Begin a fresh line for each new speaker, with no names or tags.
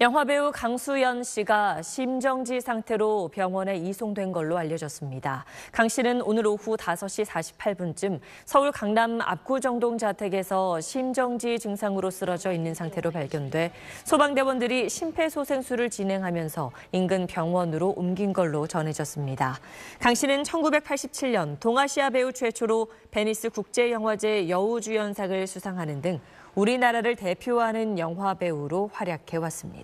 영화배우 강수연 씨가 심정지 상태로 병원에 이송된 걸로 알려졌습니다. 강 씨는 오늘 오후 5시 48분쯤 서울 강남 압구정동 자택에서 심정지 증상으로 쓰러져 있는 상태로 발견돼 소방대원들이 심폐소생술을 진행하면서 인근 병원으로 옮긴 걸로 전해졌습니다. 강 씨는 1987년 동아시아 배우 최초로 베니스 국제영화제 여우주연상을 수상하는 등 우리나라를 대표하는 영화배우로 활약해 왔습니다.